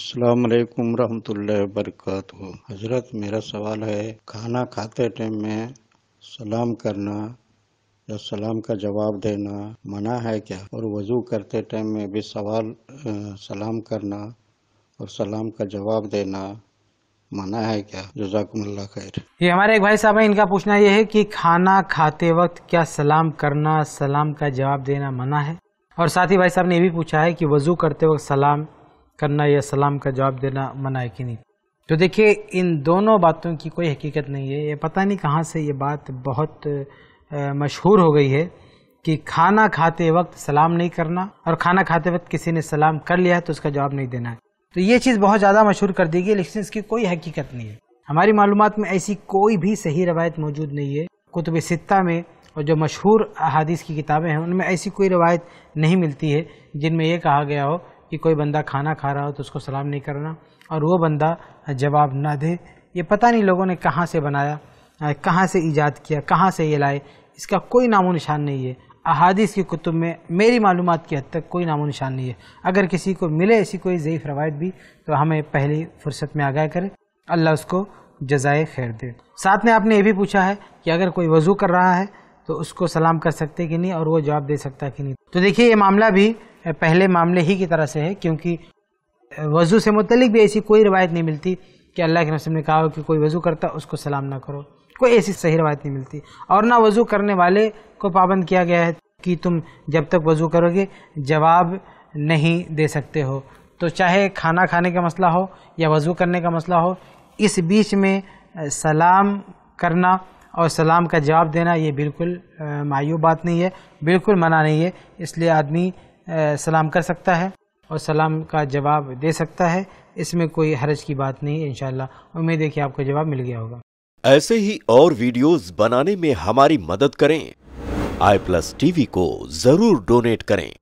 अल्लाम रहमतुल्ला वरक हज़रत मेरा सवाल है खाना खाते टाइम में सलाम करना या सलाम का जवाब देना मना है क्या और वज़ू करते टाइम में भी सवाल सलाम करना और सलाम का जवाब देना मना है क्या जजाकमल्ला खैर ये हमारे एक भाई साहब है इनका पूछना यह है कि खाना खाते वक्त क्या सलाम करना सलाम का जवाब देना मना है और साथ ही भाई साहब ने ये भी पूछा है कि वज़ू करते वक्त सलाम करना या सलाम का जवाब देना मना है कि नहीं तो देखिए इन दोनों बातों की कोई हकीकत नहीं है ये पता नहीं कहाँ से ये बात बहुत मशहूर हो गई है कि खाना खाते वक्त सलाम नहीं करना और खाना खाते वक्त किसी ने सलाम कर लिया है तो उसका जवाब नहीं देना है तो ये चीज़ बहुत ज़्यादा मशहूर कर दी गई लेकिन इसकी कोई हकीकत नहीं है हमारी मालूम में ऐसी कोई भी सही रवायत मौजूद नहीं है कुतुब सित्ता में और जो मशहूर अहादीस की किताबें हैं उनमें ऐसी कोई रवायत नहीं मिलती है जिनमें यह कहा गया हो कि कोई बंदा खाना खा रहा हो तो उसको सलाम नहीं करना और वो बंदा जवाब ना दे ये पता नहीं लोगों ने कहाँ से बनाया कहाँ से ईजाद किया कहाँ से ये लाए इसका कोई नामो निशान नहीं है अहादीस की कुतुब में मेरी मालूम की हद तक कोई नामो निशान नहीं है अगर किसी को मिले ऐसी कोई ज़यीफ़ रवायत भी तो हमें पहली फुर्सत में आगाह करे अल्लाह उसको जजाए खैर दे साथ में आपने ये भी पूछा है कि अगर कोई वज़ू कर रहा है तो उसको सलाम कर सकते कि नहीं और वो जवाब दे सकता कि नहीं तो देखिए ये मामला भी पहले मामले ही की तरह से है क्योंकि वज़ू से मुतलिक भी ऐसी कोई रवायत नहीं मिलती कि अल्लाह के रसम ने कहा हो कि कोई वज़ू करता उसको सलाम ना करो कोई ऐसी सही रवायत नहीं मिलती और ना वज़ू करने वाले को पाबंद किया गया है कि तुम जब तक वज़ू करोगे जवाब नहीं दे सकते हो तो चाहे खाना खाने का मसला हो या वज़ू करने का मसला हो इस बीच में सलाम करना और सलाम का जवाब देना ये बिल्कुल मायूब बात नहीं है बिल्कुल मना नहीं है इसलिए आदमी सलाम कर सकता है और सलाम का जवाब दे सकता है इसमें कोई हरज की बात नहीं है इन उम्मीद है कि आपको जवाब मिल गया होगा ऐसे ही और वीडियोस बनाने में हमारी मदद करें आई प्लस टीवी को जरूर डोनेट करें